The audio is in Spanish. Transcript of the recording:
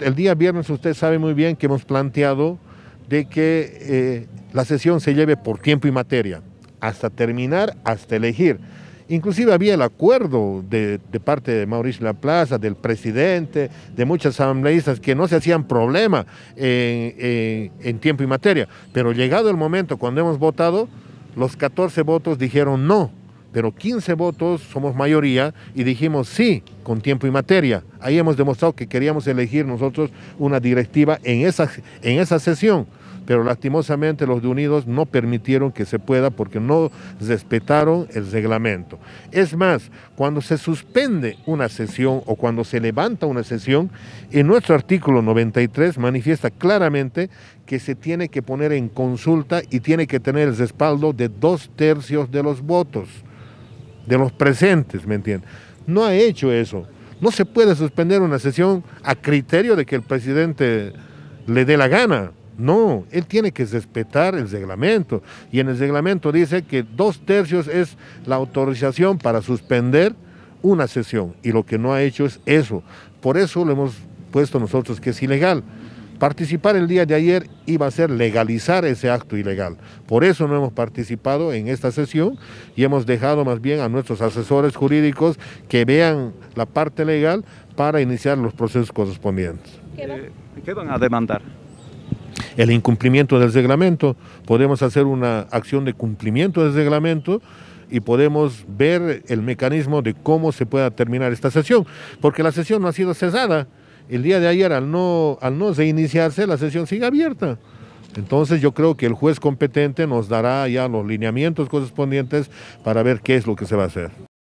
El día viernes usted sabe muy bien que hemos planteado de que eh, la sesión se lleve por tiempo y materia, hasta terminar, hasta elegir. Inclusive había el acuerdo de, parte de Mauricio La Plaza, del presidente, de muchas asambleístas que no se hacían problema en, en tiempo y materia. Pero llegado el momento, cuando hemos votado, los 14 votos dijeron no pero 15 votos somos mayoría y dijimos sí con tiempo y materia. Ahí hemos demostrado que queríamos elegir nosotros una directiva en esa, en esa sesión, pero lastimosamente los de Unidos no permitieron que se pueda porque no respetaron el reglamento. Es más, cuando se suspende una sesión o cuando se levanta una sesión, en nuestro artículo 93 manifiesta claramente que se tiene que poner en consulta y tiene que tener el respaldo de dos tercios de los votos de los presentes, ¿me entienden? No ha hecho eso. No se puede suspender una sesión a criterio de que el presidente le dé la gana. No, él tiene que respetar el reglamento. Y en el reglamento dice que dos tercios es la autorización para suspender una sesión. Y lo que no ha hecho es eso. Por eso lo hemos puesto nosotros que es ilegal. Participar el día de ayer iba a ser legalizar ese acto ilegal. Por eso no hemos participado en esta sesión y hemos dejado más bien a nuestros asesores jurídicos que vean la parte legal para iniciar los procesos correspondientes. ¿Qué eh, van a demandar? El incumplimiento del reglamento. Podemos hacer una acción de cumplimiento del reglamento y podemos ver el mecanismo de cómo se pueda terminar esta sesión, porque la sesión no ha sido cesada el día de ayer al no, al no reiniciarse la sesión sigue abierta. Entonces yo creo que el juez competente nos dará ya los lineamientos correspondientes para ver qué es lo que se va a hacer.